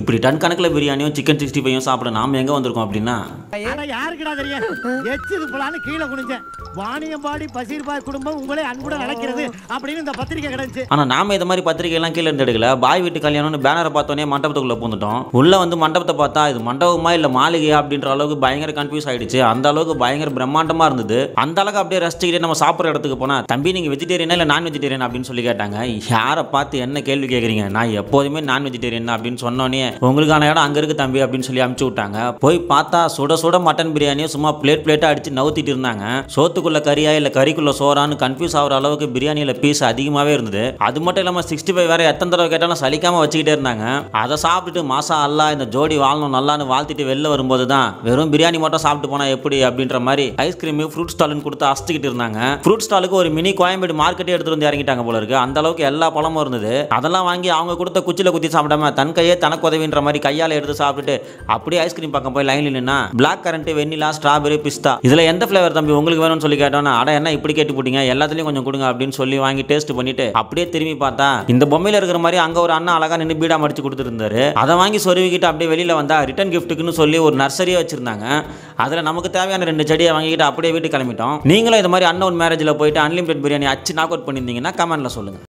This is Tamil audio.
இப்படி டன் கணக்கில் பிரியாணியும் சிக்கன் சிக்ஸ்டி ஃபைவ் சாப்பிட நாம எங்க வந்திருக்கோம் அப்படின்னா யாருக்குடா தெரியும் கீழே பசீர்பாய் குடும்பம் உங்களே அன்புடன் நடக்கிறது அப்படின்னு இந்த பத்திரிக்கை கிடைச்சு ஆனா நாம இந்த மாதிரி பத்திரிக்கை எல்லாம் கீழே எடுக்கல பாய் வீட்டு கல்யாணம்னு பேனரை பார்த்தோன்னே மண்டபத்துக்குள்ள பூந்துட்டோம் உள்ள வந்து மண்டபத்தை பார்த்தா இது மண்டபமா இல்ல மாளிகையா அப்படின்ற அளவுக்கு பயங்கர கன்ஃபியூஸ் ஆயிடுச்சு அந்த அளவுக்கு பயங்கர பிரம்மாண்டமா இருந்தது அந்த அளவுக்கு அப்படியே ரசிச்சுக்கிட்டே நம்ம சாப்பிட்ற இடத்துக்கு போனா தம்பி நீங்க வெஜிடேரியனா இல்ல நான் வெஜிடேரியன் அப்படின்னு சொல்லி கேட்டாங்க யாரை பார்த்து என்ன கேள்வி கேட்குறீங்க நான் எப்போதுமே நான் வெஜிடேரியன் அப்படின்னு சொன்னோன்னே பண்ணி உங்களுக்கான இடம் அங்கே இருக்கு தம்பி அப்படின்னு சொல்லி அமுச்சு விட்டாங்க போய் பார்த்தா சுட சுட மட்டன் பிரியாணியை சும்மா பிளேட் பிளேட்டாக அடித்து நவுத்திட்டு இருந்தாங்க சோத்துக்குள்ள கறியா இல்லை கறிக்குள்ள சோறான்னு கன்ஃபியூஸ் ஆகிற அளவுக்கு பிரியாணியில் பீஸ் அதிகமாகவே இருந்தது அது மட்டும் இல்லாமல் சிக்ஸ்டி ஃபைவ் வேறு எத்தனை தடவை கேட்டாலும் சலிக்காமல் வச்சுக்கிட்டே இருந்தாங்க அதை சாப்பிட்டுட்டு மாசா அல்லா இந்த ஜோடி வாழணும் நல்லான்னு வாழ்த்திட்டு வெளில வரும்போது தான் வெறும் பிரியாணி மட்டும் சாப்பிட்டு போனால் எப்படி அப்படின்ற மாதிரி ஐஸ்கிரீம் ஃப்ரூட் ஸ்டாலுன்னு கொடுத்து அசத்துக்கிட்டு இருந்தாங்க ஃப்ரூட் ஸ்டாலுக்கு ஒரு மினி கோயம்பேடு மார்க்கெட்டே எடுத்து வந்து இறங்கிட்டாங்க போல இருக்கு அந்த அளவுக்கு எல்லா பழமும் இருந்தது அதெல்லாம் வாங்கி அவங்க கொடுத்த குச்சியில் குத்தி சாப்பிடாம தன் கையே தனக்கு உதவின்ற மாதிரி கையால் எடுத்து சாப்பிட்டுட்டு அப்படியே ஐஸ்கிரீம் பக்கம் போய் லைனில் நின்னா பிளாக் கரண்ட் வெண்ணிலா ஸ்ட்ராபெரி பிஸ்தா இதில் எந்த ஃப்ளேவர் தம்பி உங்களுக்கு வேணும்னு சொல்லி கேட்டோம்னா அட என்ன இப்படி கேட்டு போட்டீங்க எல்லாத்துலேயும் கொஞ்சம் கொடுங்க அப்படின்னு சொல்லி வாங்கி டேஸ்ட் பண்ணிட்டு அப்படியே திரும்பி பார்த்தா இந்த பொம்மையில் இருக்கிற மாதிரி அங்கே ஒரு அண்ணா அழகாக நின்று பீடா மடிச்சு கொடுத்துருந்தாரு அதை வாங்கி சொருவிக்கிட்டு அப்படியே வெளியில் வந்தால் ரிட்டன் கிஃப்ட்டுக்குன்னு சொல்லி ஒரு நர்சரியை வச்சுருந்தாங்க அதில் நமக்கு தேவையான ரெண்டு செடியை வாங்கிக்கிட்டு அப்படியே வீட்டு கிளம்பிட்டோம் நீங்களும் இது மாதிரி அன்னோன் மேரேஜில் போயிட்டு அன்லிமிடெட் பிரியாணி அச்சு நாக் அவுட் பண்ணியிருந்தீங்கன்னா கமெண்ட்டில் சொல்லுங்கள்